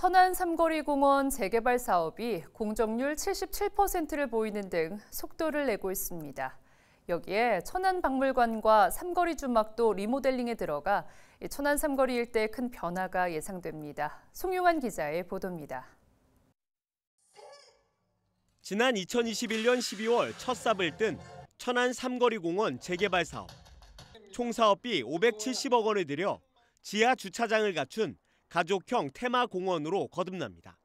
천안 삼거리 공원 재개발 사업이 공정률 77%를 보이는 등 속도를 내고 있습니다. 여기에 천안 박물관과 삼거리 주막도 리모델링에 들어가 천안 삼거리 일대에 큰 변화가 예상됩니다. 송용환 기자의 보도입니다. 지난 2021년 12월 첫 삽을 뜬 천안 삼거리 공원 재개발 사업. 총 사업비 570억 원을 들여 지하 주차장을 갖춘 가족형 테마공원으로 거듭납니다.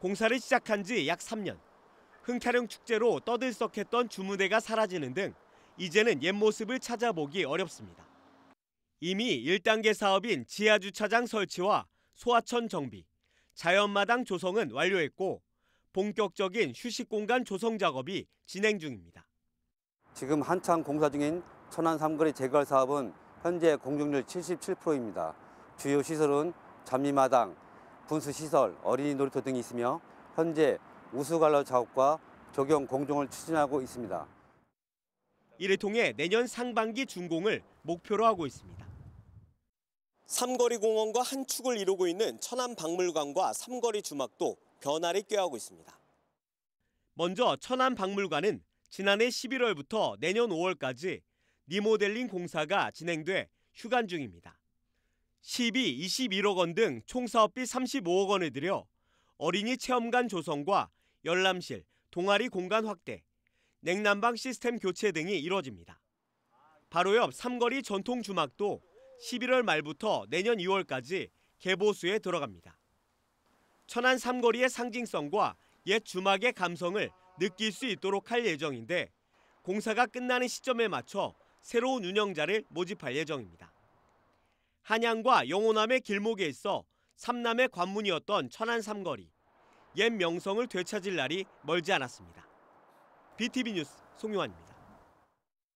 공사를 시작한 지 약 3년. 흥타령 축제로 떠들썩했던 주무대가 사라지는 등 이제는 옛 모습을 찾아보기 어렵습니다. 이미 1단계 사업인 지하주차장 설치와 소하천 정비, 자연마당 조성은 완료했고 본격적인 휴식 공간 조성 작업이 진행 중입니다. 지금 한창 공사 중인 천안 삼거리 재개발 사업은 현재 공정률 77%입니다. 주요 시설은 잠미마당 분수시설, 어린이 놀이터 등이 있으며 현재 우수관로 작업과 적용 공정을 추진하고 있습니다. 이를 통해 내년 상반기 준공을 목표로 하고 있습니다. 삼거리 공원과 한 축을 이루고 있는 천안 박물관과 삼거리 주막도 변화를 꾀하고 있습니다. 먼저 천안 박물관은 지난해 11월부터 내년 5월까지 리모델링 공사가 진행돼 휴관 중입니다. 12, 21억 원 등 총 사업비 35억 원을 들여 어린이 체험관 조성과 열람실, 동아리 공간 확대, 냉난방 시스템 교체 등이 이뤄집니다. 바로 옆 삼거리 전통 주막도 11월 말부터 내년 2월까지 개보수에 들어갑니다. 천안 삼거리의 상징성과 옛 주막의 감성을 느낄 수 있도록 할 예정인데 공사가 끝나는 시점에 맞춰 새로운 운영자를 모집할 예정입니다. 한양과 영호남의 길목에 있어 삼남의 관문이었던 천안 삼거리. 옛 명성을 되찾을 날이 멀지 않았습니다. BTV 뉴스 송용환입니다.